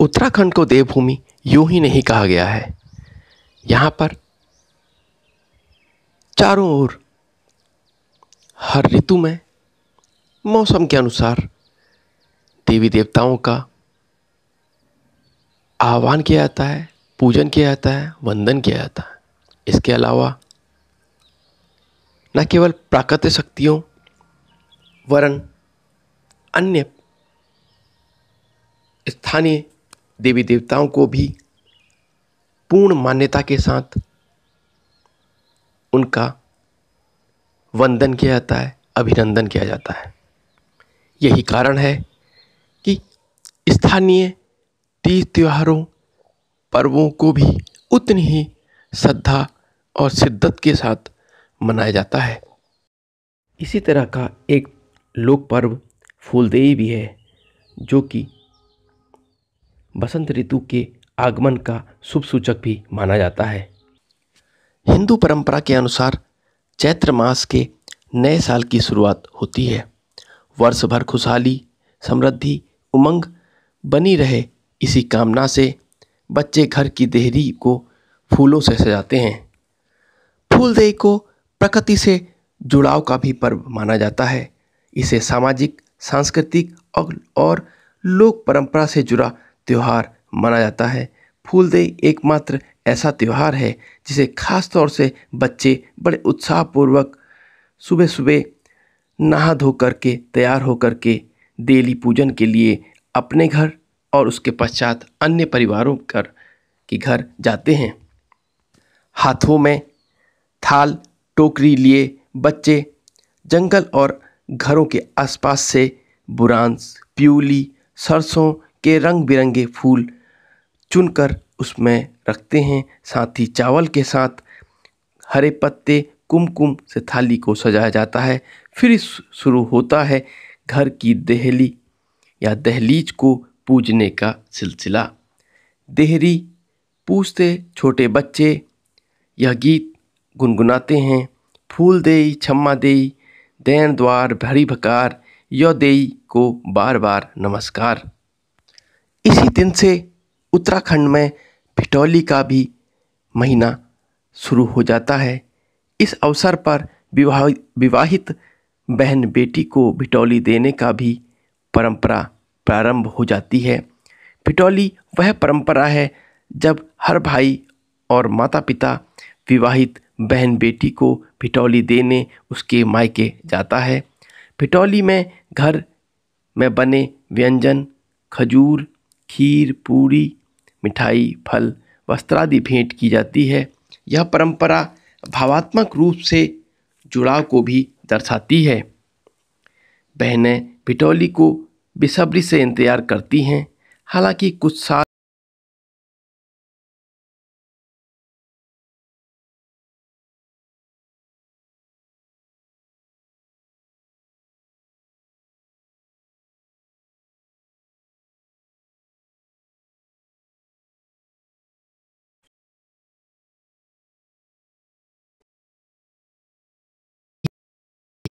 उत्तराखंड को देवभूमि यूं ही नहीं कहा गया है यहाँ पर चारों ओर हर ऋतु में मौसम के अनुसार देवी देवताओं का आह्वान किया जाता है पूजन किया जाता है वंदन किया जाता है इसके अलावा न केवल प्राकृतिक शक्तियों वरन अन्य स्थानीय देवी देवताओं को भी पूर्ण मान्यता के साथ उनका वंदन किया जाता है अभिनंदन किया जाता है यही कारण है कि स्थानीय तीज त्यौहारों पर्वों को भी उतनी ही श्रद्धा और शिद्दत के साथ मनाया जाता है इसी तरह का एक लोक पर्व फूलदेई भी है जो कि बसंत ऋतु के आगमन का शुभ सूचक भी माना जाता है हिंदू परंपरा के अनुसार चैत्र मास के नए साल की शुरुआत होती है वर्ष भर खुशहाली समृद्धि उमंग बनी रहे इसी कामना से बच्चे घर की देहरी को फूलों से सजाते हैं फूलदेही को प्रकृति से जुड़ाव का भी पर्व माना जाता है इसे सामाजिक सांस्कृतिक और लोक परंपरा से जुड़ा त्यौहार मनाया जाता है फूलदेई एकमात्र ऐसा त्यौहार है जिसे खास तौर से बच्चे बड़े उत्साहपूर्वक सुबह सुबह नहा धो करके तैयार होकर के डेली पूजन के लिए अपने घर और उसके पश्चात अन्य परिवारों कर के घर जाते हैं हाथों में थाल टोकरी लिए बच्चे जंगल और घरों के आसपास से बुरांस प्यूली सरसों के रंग बिरंगे फूल चुनकर उसमें रखते हैं साथ ही चावल के साथ हरे पत्ते कुमकुम से थाली को सजाया जाता है फिर शुरू होता है घर की दहली या दहलीज को पूजने का सिलसिला देहरी पूजते छोटे बच्चे यह गीत गुनगुनाते हैं फूल देई छम्मा देई दैन द्वार भरी भकार यो देई को बार बार नमस्कार इसी दिन से उत्तराखंड में भिटौली का भी महीना शुरू हो जाता है इस अवसर पर विवाह विवाहित बहन बेटी को भिटौली देने का भी परंपरा प्रारंभ हो जाती है भिटौली वह परंपरा है जब हर भाई और माता पिता विवाहित बहन बेटी को भिटौली देने उसके मायके जाता है भिटौली में घर में बने व्यंजन खजूर खीर पूरी मिठाई फल वस्त्रादि भेंट की जाती है यह परंपरा भावात्मक रूप से जुड़ाव को भी दर्शाती है बहनें बिटौली को बेसब्री से इंतज़ार करती हैं हालांकि कुछ साल